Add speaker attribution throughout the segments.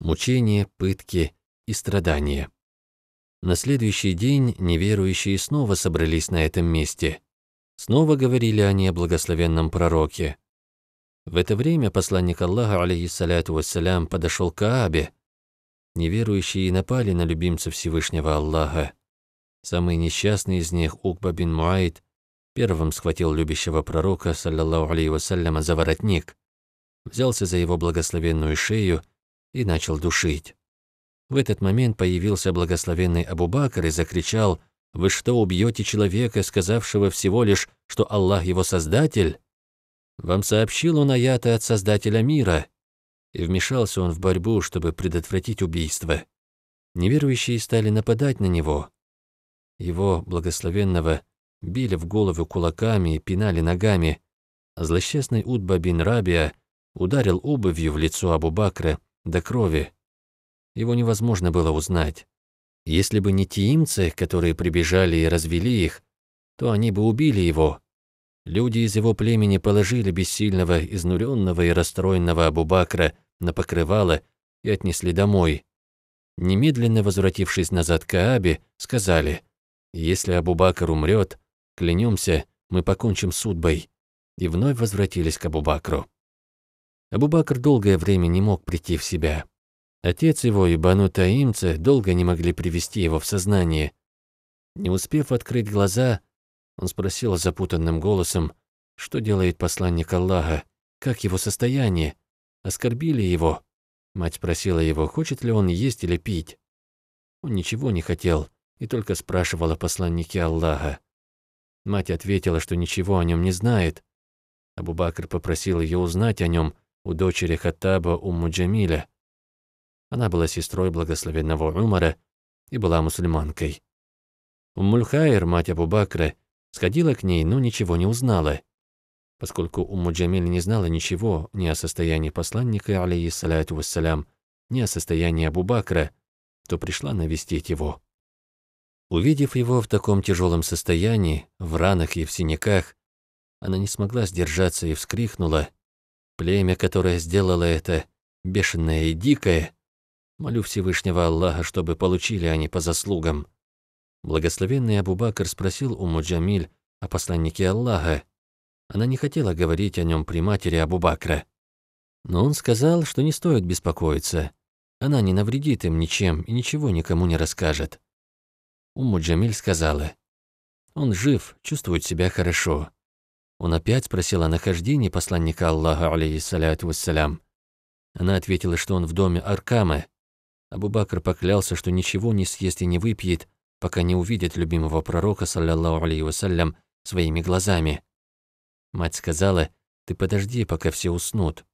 Speaker 1: мучения, пытки и страдания. На следующий день неверующие снова собрались на этом месте. Снова говорили они о благословенном пророке. В это время посланник Аллаха, алейхиссаляту вассалям, подошел к Аабе. Неверующие напали на любимца Всевышнего Аллаха. Самый несчастный из них, Укба бин Муайд, первым схватил любящего пророка, саллаллаху алейхи вассаляма, за воротник, взялся за его благословенную шею и начал душить. В этот момент появился благословенный Абубакр и закричал «Вы что, убьете человека, сказавшего всего лишь, что Аллах его Создатель?» «Вам сообщил он аята от Создателя мира». И вмешался он в борьбу, чтобы предотвратить убийство. Неверующие стали нападать на него. Его, благословенного, били в голову кулаками и пинали ногами. злосчастный Утба бин Рабия ударил обувью в лицо Абу Бакра, до крови. Его невозможно было узнать. Если бы не тиимцы, которые прибежали и развели их, то они бы убили его. Люди из его племени положили бессильного, изнуренного и расстроенного Абубакра на покрывало и отнесли домой. Немедленно возвратившись назад к Аабе, сказали, «Если Абубакр умрет, клянемся, мы покончим с судьбой», и вновь возвратились к Абубакру. Абубакр долгое время не мог прийти в себя. Отец его и Бану таимца долго не могли привести его в сознание. Не успев открыть глаза, он спросил запутанным голосом, что делает посланник Аллаха, как его состояние, оскорбили его. Мать спросила его, хочет ли он есть или пить. Он ничего не хотел и только спрашивал о посланнике Аллаха. Мать ответила, что ничего о нем не знает. Абубакр попросил ее узнать о нем у дочери Хаттаба Умму Джамиля. Она была сестрой благословенного Умара и была мусульманкой. Уммульхайр, мать Абу Бакра, сходила к ней, но ничего не узнала. Поскольку Умму Джамиль не знала ничего ни о состоянии посланника, алейиссаляту вассалям, ни о состоянии Абу Бакра, то пришла навестить его. Увидев его в таком тяжелом состоянии, в ранах и в синяках, она не смогла сдержаться и вскрикнула, Племя, которое сделало это, бешеное и дикое, молю Всевышнего Аллаха, чтобы получили они по заслугам. Благословенный Абу-Бакр спросил у Муджамиль о посланнике Аллаха. Она не хотела говорить о нем при матери Абу-Бакра. Но он сказал, что не стоит беспокоиться. Она не навредит им ничем и ничего никому не расскажет. Умму Джамиль сказала. Он жив, чувствует себя хорошо. Он опять спросил о нахождении посланника Аллаха, алейхиссаляту вассалям. Она ответила, что он в доме Аркамы. Абу-Бакр поклялся, что ничего не съест и не выпьет, пока не увидит любимого пророка, саллиллаху алейхи вассалям, своими глазами. Мать сказала, «Ты подожди, пока все уснут».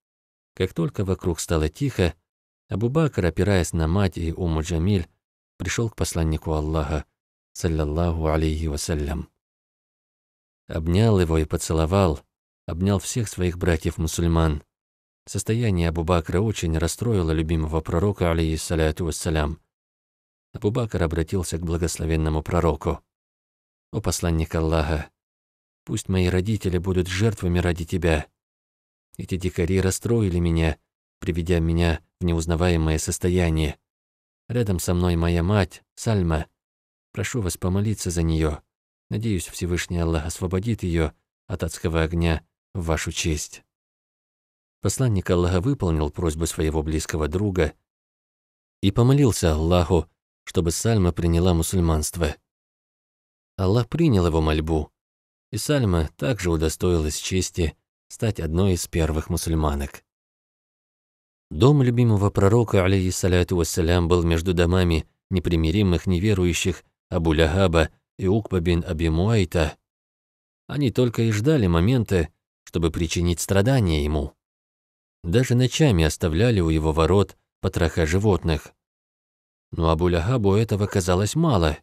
Speaker 1: Как только вокруг стало тихо, Абу-Бакр, опираясь на мать и Уму Джамиль, пришел к посланнику Аллаха, саллиллаху алейхи вассалям обнял его и поцеловал, обнял всех своих братьев-мусульман. Состояние Абу-Бакра очень расстроило любимого пророка, алейиссаляту вассалям. Абу-Бакр обратился к благословенному пророку. «О посланник Аллаха, пусть мои родители будут жертвами ради тебя. Эти дикари расстроили меня, приведя меня в неузнаваемое состояние. Рядом со мной моя мать, Сальма. Прошу вас помолиться за нее. Надеюсь, Всевышний Аллах освободит ее от адского огня в вашу честь. Посланник Аллаха выполнил просьбу своего близкого друга и помолился Аллаху, чтобы Сальма приняла мусульманство. Аллах принял его мольбу, и Сальма также удостоилась чести стать одной из первых мусульманок. Дом любимого пророка, алейхиссаляту вассалям, был между домами непримиримых неверующих Абу-Лягаба и Укба бин Аби они только и ждали момента, чтобы причинить страдания ему. Даже ночами оставляли у его ворот потроха животных. Но Абулягабу этого казалось мало,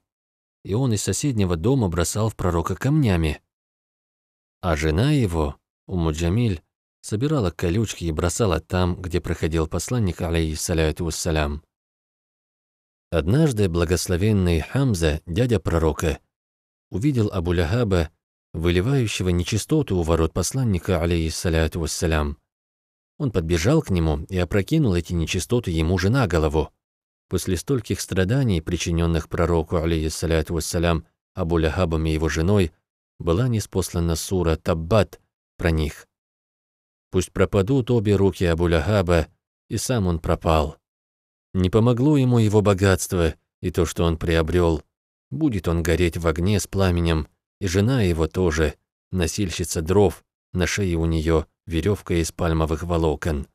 Speaker 1: и он из соседнего дома бросал в пророка камнями. А жена его, Умуджамиль, собирала колючки и бросала там, где проходил посланник, алейхиссаляту вассалям. Однажды благословенный Хамза, дядя пророка, увидел Абу-Ляхаба, выливающего нечистоту у ворот посланника, алейхиссаляту вассалям. Он подбежал к нему и опрокинул эти нечистоты ему же на голову. После стольких страданий, причиненных пророку, алейхиссаляту вассалям, Абу-Ляхабом и его женой, была неспослана сура Таббат про них. Пусть пропадут обе руки Абу-Ляхаба, и сам он пропал. Не помогло ему его богатство и то, что он приобрел, Будет он гореть в огне с пламенем, и жена его тоже, носильщица дров, на шее у нее веревка из пальмовых волокон.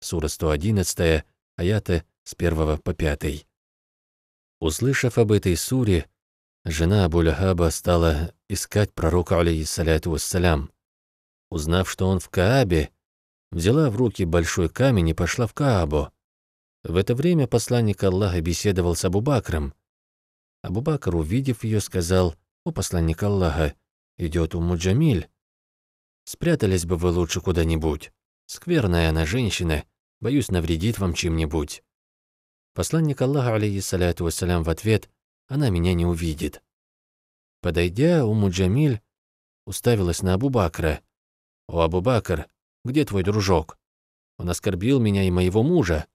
Speaker 1: Сура 111, аяты с 1 по 5. Услышав об этой суре, жена абуль стала искать пророка, алейхиссаляту вассалям. Узнав, что он в Каабе, взяла в руки большой камень и пошла в Каабу. В это время посланник Аллаха беседовал с Абу-Бакром, Абубакр, увидев ее, сказал, «О посланник Аллаха, идет Умму Джамиль. Спрятались бы вы лучше куда-нибудь. Скверная она женщина, боюсь, навредит вам чем-нибудь». Посланник Аллаха, алейхиссаляту вассалям, в ответ, «Она меня не увидит». Подойдя, Умму Джамиль уставилась на Абубакра. «О, Абубакр, где твой дружок? Он оскорбил меня и моего мужа.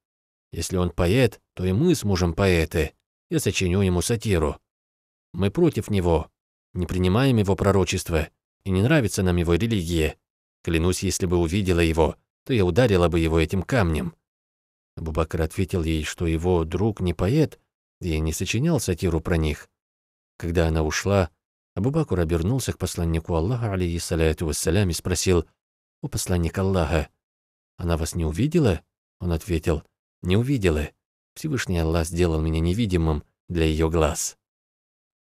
Speaker 1: Если он поэт, то и мы с мужем поэты. Я сочиню ему сатиру. Мы против него, не принимаем его пророчества, и не нравится нам его религия. Клянусь, если бы увидела его, то я ударила бы его этим камнем». Бубакар ответил ей, что его друг не поэт и не сочинял сатиру про них. Когда она ушла, Абубакур обернулся к посланнику Аллаха, алейхиссаляту вассалям, и спросил, «О посланник Аллаха, она вас не увидела?» Он ответил, «Не увидела. Всевышний Аллах сделал меня невидимым для ее глаз.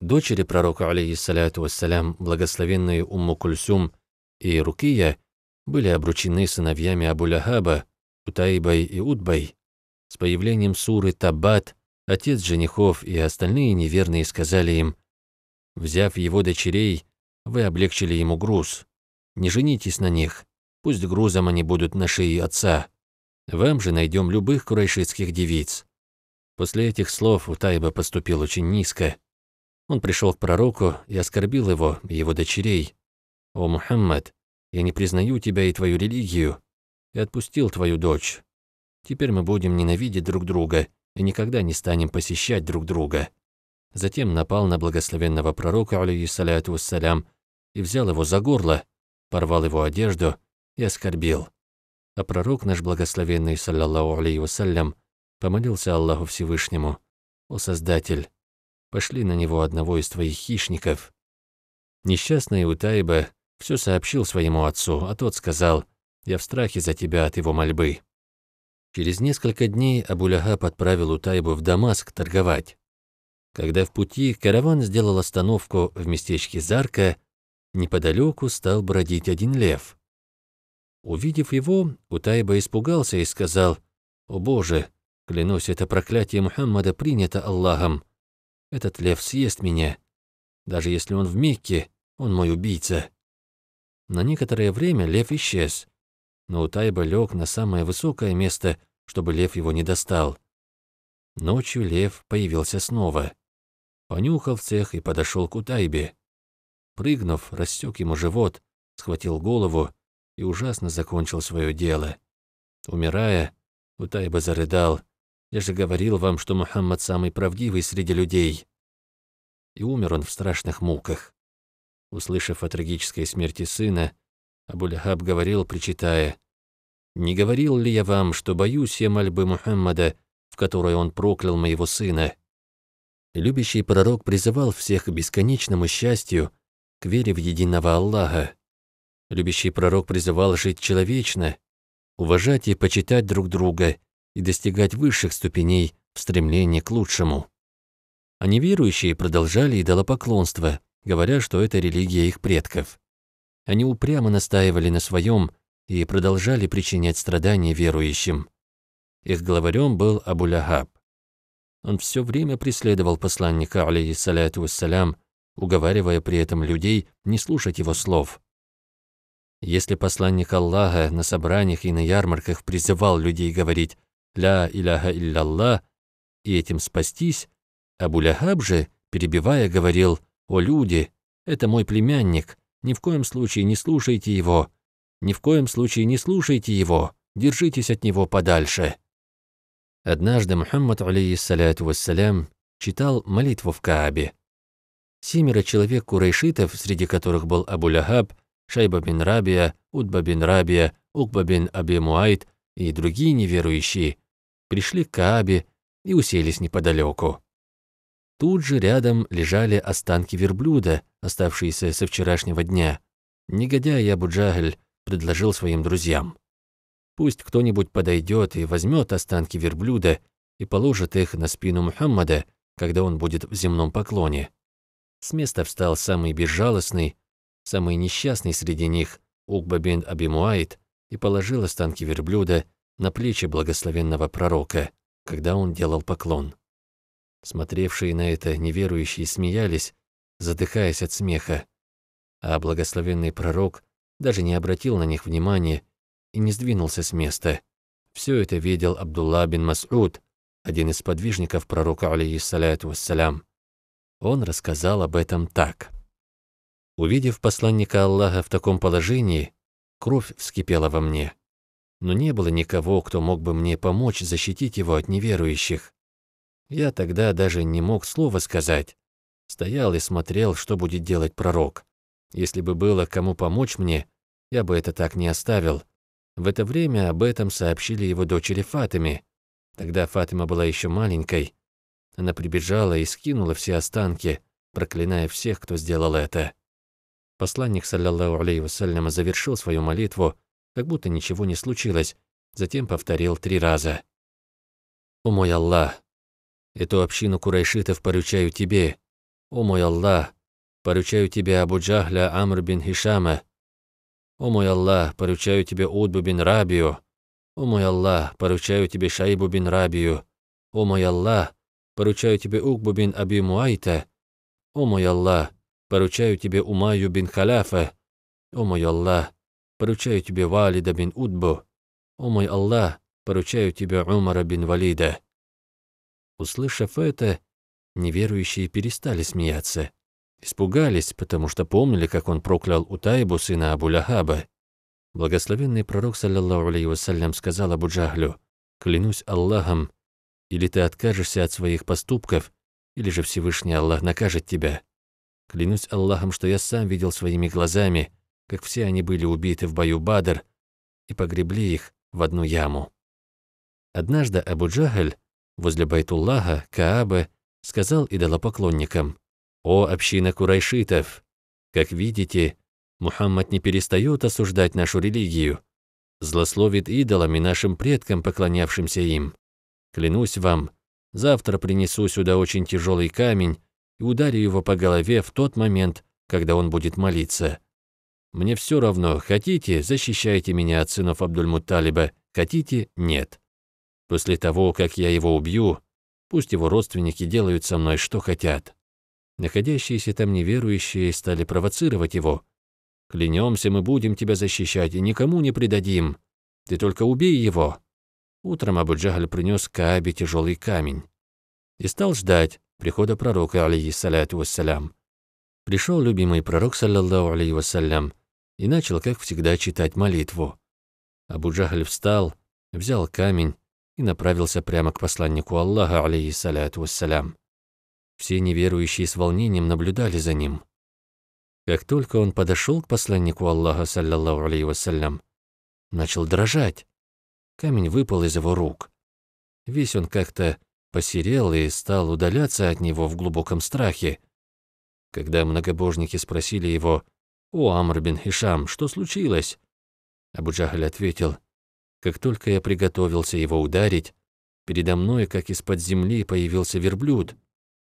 Speaker 1: Дочери пророка, алейхиссаляту вассалям, благословенные Умму Кульсум и Рукия, были обручены сыновьями Абуляхаба, Утаибой и Утбой. С появлением суры Таббат, отец женихов и остальные неверные сказали им, «Взяв его дочерей, вы облегчили ему груз. Не женитесь на них, пусть грузом они будут на шее отца. Вам же найдем любых курайшитских девиц, После этих слов у Тайба поступил очень низко. Он пришел к пророку и оскорбил его и его дочерей. «О, Мухаммад, я не признаю тебя и твою религию, и отпустил твою дочь. Теперь мы будем ненавидеть друг друга и никогда не станем посещать друг друга». Затем напал на благословенного пророка, алейхиссаляту вассалям, и взял его за горло, порвал его одежду и оскорбил. А пророк наш благословенный, саллаллаху алейхи вассалям, Помолился Аллаху Всевышнему. «О Создатель, пошли на него одного из твоих хищников». Несчастный Утайба все сообщил своему отцу, а тот сказал, «Я в страхе за тебя от его мольбы». Через несколько дней Абулягаб отправил Утайбу в Дамаск торговать. Когда в пути караван сделал остановку в местечке Зарка, неподалеку стал бродить один лев. Увидев его, Утайба испугался и сказал, «О боже, Клянусь, это проклятие Мухаммада принято Аллахом. Этот лев съест меня. Даже если он в Мекке, он мой убийца. На некоторое время лев исчез, но Утайба лег на самое высокое место, чтобы лев его не достал. Ночью лев появился снова. Понюхал всех и подошел к Утайбе. Прыгнув, растек ему живот, схватил голову и ужасно закончил свое дело. Умирая, Утайба зарыдал — я же говорил вам, что Мухаммад самый правдивый среди людей. И умер он в страшных муках. Услышав о трагической смерти сына, Абуль-Хаб говорил, причитая, «Не говорил ли я вам, что боюсь я мольбы Мухаммада, в которой он проклял моего сына?» Любящий пророк призывал всех к бесконечному счастью, к вере в единого Аллаха. Любящий пророк призывал жить человечно, уважать и почитать друг друга – и достигать высших ступеней в стремлении к лучшему. А неверующие продолжали идолопоклонство, говоря, что это религия их предков. Они упрямо настаивали на своем и продолжали причинять страдания верующим. Их главарем был Абулягаб. Он все время преследовал посланника, алейхиссаляту вассалям, уговаривая при этом людей не слушать его слов. Если посланник Аллаха на собраниях и на ярмарках призывал людей говорить «Ля иляха илля и этим спастись, Абулягаб же, перебивая, говорил «О люди, это мой племянник, ни в коем случае не слушайте его, ни в коем случае не слушайте его, держитесь от него подальше». Однажды Мухаммад, алейиссаляту вассалям, читал молитву в Каабе. Семеро человек курайшитов, среди которых был Абулягаб, Шайба бин Рабия, Удба бин Рабия, Укба бин Абимуайт и другие неверующие, пришли к Каабе и уселись неподалеку. Тут же рядом лежали останки верблюда, оставшиеся со вчерашнего дня. Негодяй Абу Джагль предложил своим друзьям. Пусть кто-нибудь подойдет и возьмет останки верблюда и положит их на спину Мухаммада, когда он будет в земном поклоне. С места встал самый безжалостный, самый несчастный среди них, Укба бин Абимуайт, и положил останки верблюда на плечи благословенного пророка, когда он делал поклон. Смотревшие на это неверующие смеялись, задыхаясь от смеха, а благословенный пророк даже не обратил на них внимания и не сдвинулся с места. Все это видел Абдулла бин Мас'уд, один из подвижников пророка, алейиссаляту вассалям. Он рассказал об этом так. Увидев посланника Аллаха в таком положении, кровь вскипела во мне но не было никого, кто мог бы мне помочь защитить его от неверующих. Я тогда даже не мог слова сказать. Стоял и смотрел, что будет делать пророк. Если бы было кому помочь мне, я бы это так не оставил. В это время об этом сообщили его дочери Фатиме. Тогда Фатима была еще маленькой. Она прибежала и скинула все останки, проклиная всех, кто сделал это. Посланник, саллиллаху алейхи вассаляма, завершил свою молитву, как будто ничего не случилось, затем повторил три раза. «О мой Аллах! Эту общину курайшитов поручаю тебе! О мой Аллах! Поручаю тебе Абу Джахля Амр бин Хишама! О мой Аллах! Поручаю тебе Удбу бин Рабию! О мой Аллах! Поручаю тебе Шаибу бин Рабию! О мой Аллах! Поручаю тебе Угбу бин Аби Муайта! О мой Аллах! Поручаю тебе Умаю бин Халяфа! О мой Аллах! поручаю тебе Валида бин Утбу, О мой Аллах, поручаю тебе Умара бин Валида». Услышав это, неверующие перестали смеяться. Испугались, потому что помнили, как он проклял Утайбу, сына Абуляхаба. Благословенный пророк, саллиллаху алейхи сказал Абу-Джахлю, «Клянусь Аллахом, или ты откажешься от своих поступков, или же Всевышний Аллах накажет тебя. Клянусь Аллахом, что я сам видел своими глазами, как все они были убиты в бою Бадр, и погребли их в одну яму. Однажды Абу Джахаль возле Байтуллаха, Каабы, сказал идолопоклонникам, «О, община курайшитов! Как видите, Мухаммад не перестает осуждать нашу религию, злословит идолами нашим предкам, поклонявшимся им. Клянусь вам, завтра принесу сюда очень тяжелый камень и ударю его по голове в тот момент, когда он будет молиться. Мне все равно, хотите, защищайте меня от сынов Абдульмуталиба, хотите, нет. После того, как я его убью, пусть его родственники делают со мной, что хотят. Находящиеся там неверующие стали провоцировать его. Клянемся, мы будем тебя защищать и никому не предадим. Ты только убей его. Утром Джагаль принес Каабе тяжелый камень и стал ждать прихода пророка, алейхиссаляту вассалям. Пришел любимый пророк, саллаллаху алейхи вассалям, и начал, как всегда, читать молитву. Абу-Джахаль встал, взял камень и направился прямо к посланнику Аллаха, алейхиссаляту вассалям. Все неверующие с волнением наблюдали за ним. Как только он подошел к посланнику Аллаха, саллаллаху алейхи вассалям, начал дрожать. Камень выпал из его рук. Весь он как-то посерел и стал удаляться от него в глубоком страхе. Когда многобожники спросили его, «О, Амр бин Хишам, что случилось?» Абуджахаль ответил, «Как только я приготовился его ударить, передо мной, как из-под земли, появился верблюд.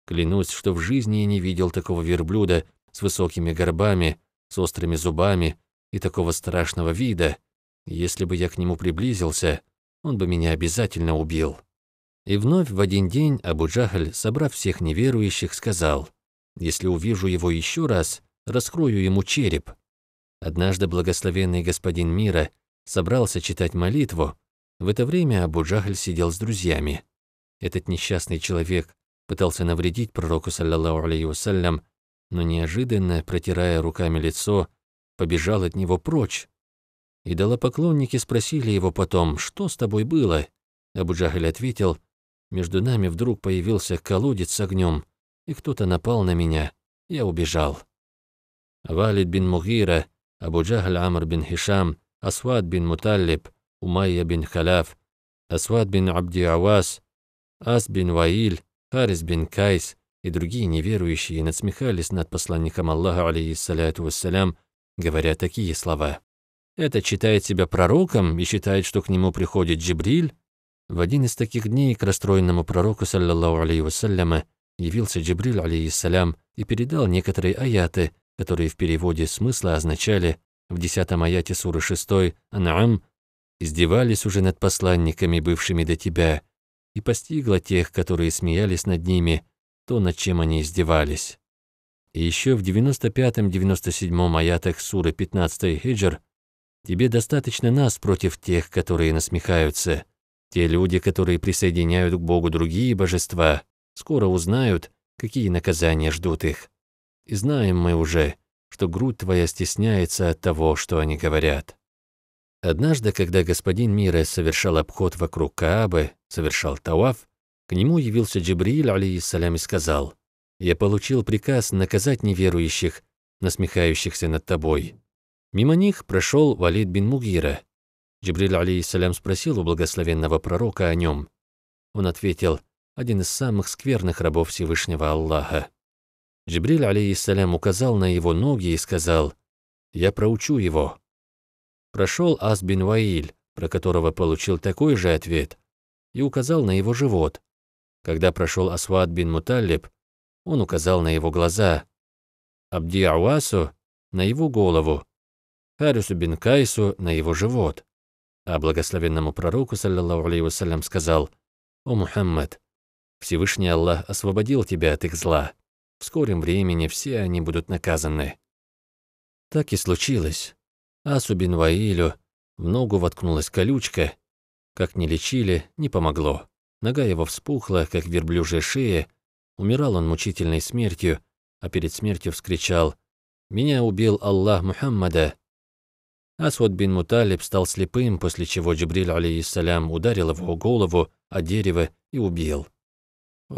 Speaker 1: Клянусь, что в жизни я не видел такого верблюда с высокими горбами, с острыми зубами и такого страшного вида. Если бы я к нему приблизился, он бы меня обязательно убил». И вновь в один день Абуджахаль, собрав всех неверующих, сказал, «Если увижу его еще раз, раскрою ему череп. Однажды благословенный господин мира собрался читать молитву. В это время Абу-Джахль сидел с друзьями. Этот несчастный человек пытался навредить пророку, саллаллаху алейхи вассалям, но неожиданно, протирая руками лицо, побежал от него прочь. И поклонники спросили его потом, что с тобой было? Абу-Джахль ответил, между нами вдруг появился колодец с огнем, и кто-то напал на меня. Я убежал. Валид бин Мугира, Абу Джахль Амр бин Хишам, Асват бин Муталлиб, Умайя бин Халяф, Асват бин Абди Авас, Ас бин Ваиль, Харис бин Кайс и другие неверующие надсмехались над посланником Аллаха, алейхиссаляту вассалям, говоря такие слова. «Это считает себя пророком и считает, что к нему приходит Джибриль?» В один из таких дней к расстроенному пророку, саллаллаху алейхи вассаляма, явился Джибриль, алейхиссалям, и передал некоторые аяты, которые в переводе смысла означали в 10 аяте суры 6 «Анаам» издевались уже над посланниками, бывшими до тебя, и постигло тех, которые смеялись над ними, то, над чем они издевались. И еще в 95-97 аятах суры 15 хиджр «Тебе достаточно нас против тех, которые насмехаются. Те люди, которые присоединяют к Богу другие божества, скоро узнают, какие наказания ждут их». И знаем мы уже, что грудь твоя стесняется от того, что они говорят. Однажды, когда господин Мира совершал обход вокруг Каабы, совершал Тауаф, к нему явился Джибриил, алейиссалям, и сказал, «Я получил приказ наказать неверующих, насмехающихся над тобой». Мимо них прошел Валид бин Мугира. Джибриль, алейиссалям, спросил у благословенного пророка о нем. Он ответил, один из самых скверных рабов Всевышнего Аллаха. Джибриль, алейхиссалям, указал на его ноги и сказал, «Я проучу его». Прошел Ас бин Ваиль, про которого получил такой же ответ, и указал на его живот. Когда прошел Асвад бин Муталлиб, он указал на его глаза. Абди Ауасу — на его голову, Харису бин Кайсу — на его живот. А благословенному пророку, саллиллаху алейхи сказал, «О Мухаммад, Всевышний Аллах освободил тебя от их зла». В скором времени все они будут наказаны. Так и случилось. Асубин Ваилю в ногу воткнулась колючка. Как не лечили, не помогло. Нога его вспухла, как верблюжья шея. Умирал он мучительной смертью, а перед смертью вскричал «Меня убил Аллах Мухаммада!» Асвад бин Муталиб стал слепым, после чего Джибриль, алейиссалям, ударил его голову о дерево и убил.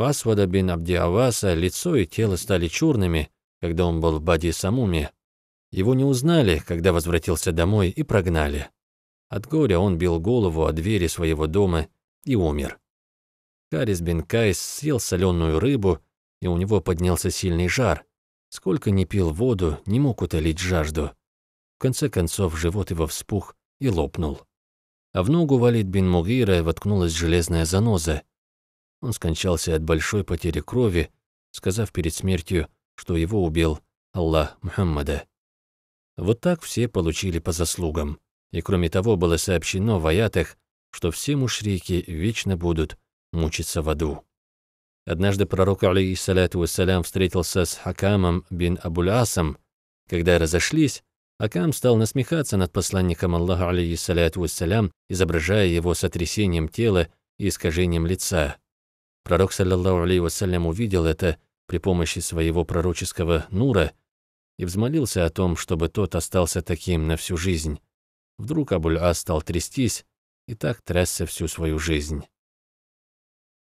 Speaker 1: Асвада бин Абдиаваса лицо и тело стали черными, когда он был в Бади Самуме. Его не узнали, когда возвратился домой, и прогнали. От горя он бил голову о двери своего дома и умер. Харис бин Кайс съел соленую рыбу, и у него поднялся сильный жар. Сколько не пил воду, не мог утолить жажду. В конце концов, живот его вспух и лопнул. А в ногу Валид бин Мугира воткнулась железная заноза — он скончался от большой потери крови, сказав перед смертью, что его убил Аллах Мухаммада. Вот так все получили по заслугам. И кроме того, было сообщено в аятах, что все мушрики вечно будут мучиться в аду. Однажды пророк, алейхиссаляту вассалям, встретился с Хакамом бин Абулясом. Когда разошлись, Акам стал насмехаться над посланником Аллаха, алейхиссаляту вассалям, изображая его сотрясением тела и искажением лица. Пророк, саллиллаху алейхи вассалям, увидел это при помощи своего пророческого нура и взмолился о том, чтобы тот остался таким на всю жизнь. Вдруг Абуль-Ас стал трястись и так трясся всю свою жизнь.